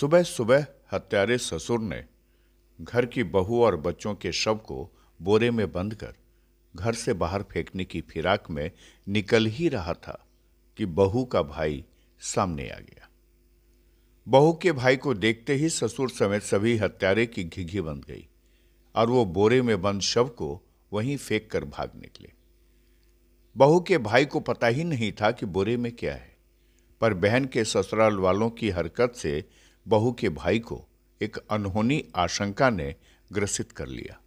सुबह सुबह हत्यारे ससुर ने घर की बहू और बच्चों के शव को बोरे में बंद कर घर से बाहर फेंकने की फिराक में निकल ही रहा था कि बहू का भाई सामने आ गया बहू के भाई को देखते ही ससुर समेत सभी हत्यारे की घिघी बन गई और वो बोरे में बंद शव को वहीं फेंक कर भाग निकले बहू के भाई को पता ही नहीं था कि बोरे में क्या है पर बहन के ससुराल वालों की हरकत से बहू के भाई को एक अनहोनी आशंका ने ग्रसित कर लिया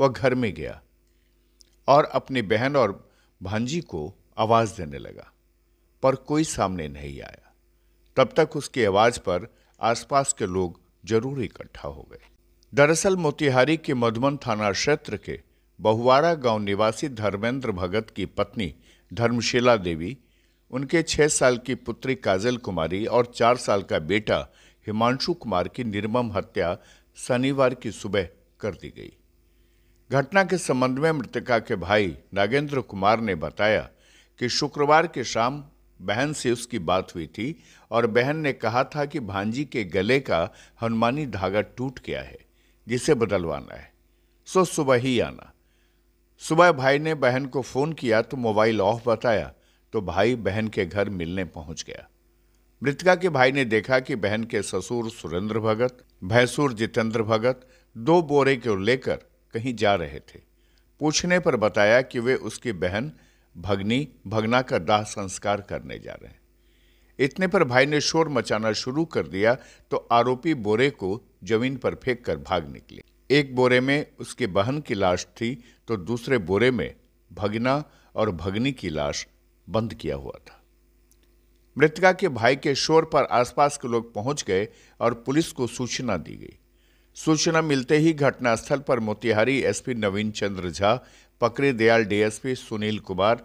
वह घर में गया और अपनी बहन और भांजी को आवाज देने लगा पर कोई सामने नहीं आया तब तक उसकी आवाज पर आसपास के लोग जरूर इकट्ठा हो गए दरअसल मोतिहारी के मधुबन थाना क्षेत्र के बहुवारा गांव निवासी धर्मेंद्र भगत की पत्नी धर्मशिला देवी उनके छह साल की पुत्री काजल कुमारी और चार साल का बेटा हिमांशु कुमार की निर्मम हत्या शनिवार की सुबह कर दी गई घटना के संबंध में मृतका के भाई नागेंद्र कुमार ने बताया कि शुक्रवार के शाम बहन से उसकी बात हुई थी और बहन ने कहा था कि भांजी के गले का हनुमानी धागा टूट गया है जिसे बदलवाना है सो सुबह ही आना सुबह भाई ने बहन को फ़ोन किया तो मोबाइल ऑफ बताया तो भाई बहन के घर मिलने पहुंच गया मृतका के भाई ने देखा कि बहन के ससुर सुरेंद्र भगत भैंसुर जितेंद्र भगत दो बोरे को लेकर कहीं जा रहे थे पूछने पर बताया कि वे उसकी बहन भगनी भगना का दाह संस्कार करने जा रहे हैं इतने पर भाई ने शोर मचाना शुरू कर दिया तो आरोपी बोरे को जमीन पर फेंक कर भाग निकले एक बोरे में उसके बहन की लाश थी तो दूसरे बोरे में भगना और भगनी की लाश बंद किया हुआ था मृतका के भाई के शोर पर आसपास के लोग पहुंच गए और पुलिस को सूचना दी गई सूचना मिलते ही घटनास्थल पर मोतिहारी एसपी नवीन चंद्र झा पकड़े दयाल डीएसपी सुनील कुमार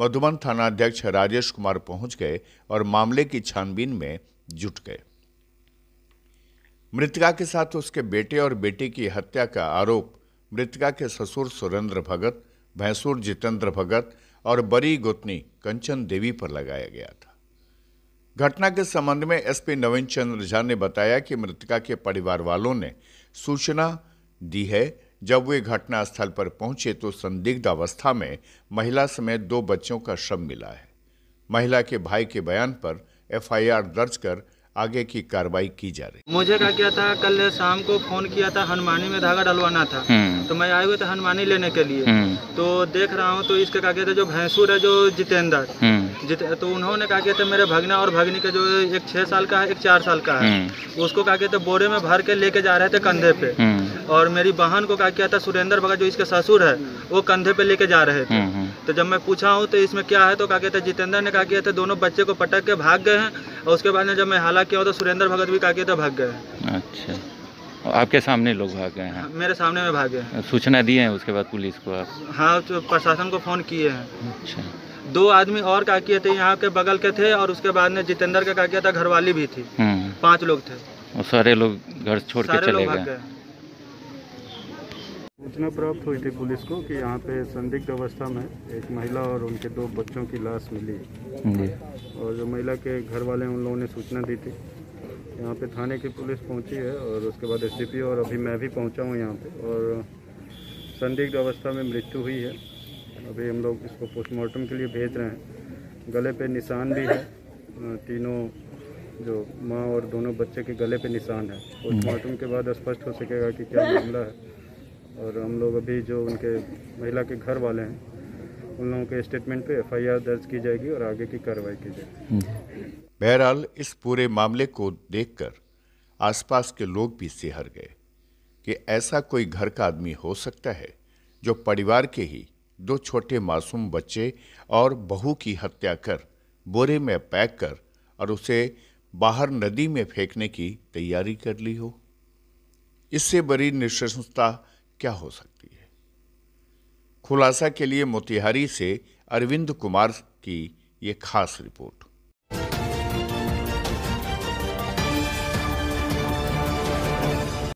मधुबन थानाध्यक्ष राजेश कुमार पहुंच गए और मामले की छानबीन में जुट गए मृतका के साथ उसके बेटे और बेटी की हत्या का आरोप मृतका के ससुर सुरेंद्र भगत भैंसुर जितेंद्र भगत और बरी गोतनी कंचन देवी पर लगाया गया था घटना के संबंध में एसपी नवीन चंद्र झा ने बताया कि मृतका के परिवार वालों ने सूचना दी है जब वे घटना स्थल पर पहुंचे तो संदिग्ध अवस्था में महिला समेत दो बच्चों का शव मिला है महिला के भाई के बयान पर एफआईआर दर्ज कर आगे की कार्रवाई की जा रही मुझे क्या किया था कल शाम को फोन किया था हनुमानी में धागा डलवाना था हम्म। तो मैं आये हुए थे हनुमानी लेने के लिए हम्म। तो देख रहा हूँ तो इसका क्या कहते जो भैंसूर है जो जितेंद्र हम्म। तो उन्होंने क्या कहते मेरे भगना और भगनी का जो एक छह साल का है एक चार साल का है उसको क्या कहते बोरे में भर के लेके जा रहे थे कंधे पे और मेरी बहन को क्या किया था सुरेंद्र भगत जो इसके ससुर है वो कंधे पे लेके जा रहे थे तो जब मैं पूछा हूँ तो इसमें क्या है तो क्या कहते जितेंद्र ने क्या किया था दोनों बच्चे को पटक के भाग गए हैं और उसके बाद में जब मैं हाला किया तो सुरेंद्र भगत भी काके तो भाग गए अच्छा आपके सामने लोग भाग गए हैं मेरे सामने में भाग गए सूचना दिए हैं उसके बाद पुलिस को आप हाँ तो प्रशासन को फ़ोन किए हैं अच्छा दो आदमी और का किए थे यहाँ के बगल के थे और उसके बाद में जितेंद्र का का किया था घरवाली भी थी हम्म। पांच लोग थे और सारे लोग घर छोड़ के चले गए सूचना प्राप्त हुई थी पुलिस को कि यहाँ पे संदिग्ध अवस्था में एक महिला और उनके दो बच्चों की लाश मिली और जो महिला के घर वाले उन लोगों ने सूचना दी थी यहाँ पे थाने की पुलिस पहुँची है और उसके बाद एस और अभी मैं भी पहुँचा हूँ यहाँ पे और संदिग्ध अवस्था में मृत्यु हुई है अभी हम लोग इसको पोस्टमार्टम के लिए भेज रहे हैं गले पे निशान भी है तीनों जो माँ और दोनों बच्चे के गले पे निशान है पोस्टमार्टम के बाद स्पष्ट हो सकेगा कि क्या मामला है और हम लोग अभी जो उनके महिला के घर वाले हैं उन लोगों के स्टेटमेंट पे एफआईआर दर्ज की जाएगी और आगे की कार्रवाई की जाएगी बहरहाल इस पूरे मामले को देखकर आसपास के लोग भी सिहर गए कि ऐसा कोई घर का आदमी हो सकता है जो परिवार के ही दो छोटे मासूम बच्चे और बहू की हत्या कर बोरे में पैक कर और उसे बाहर नदी में फेंकने की तैयारी कर ली हो इससे बड़ी निशंसता क्या हो सकती है खुलासा के लिए मोतिहारी से अरविंद कुमार की ये खास रिपोर्ट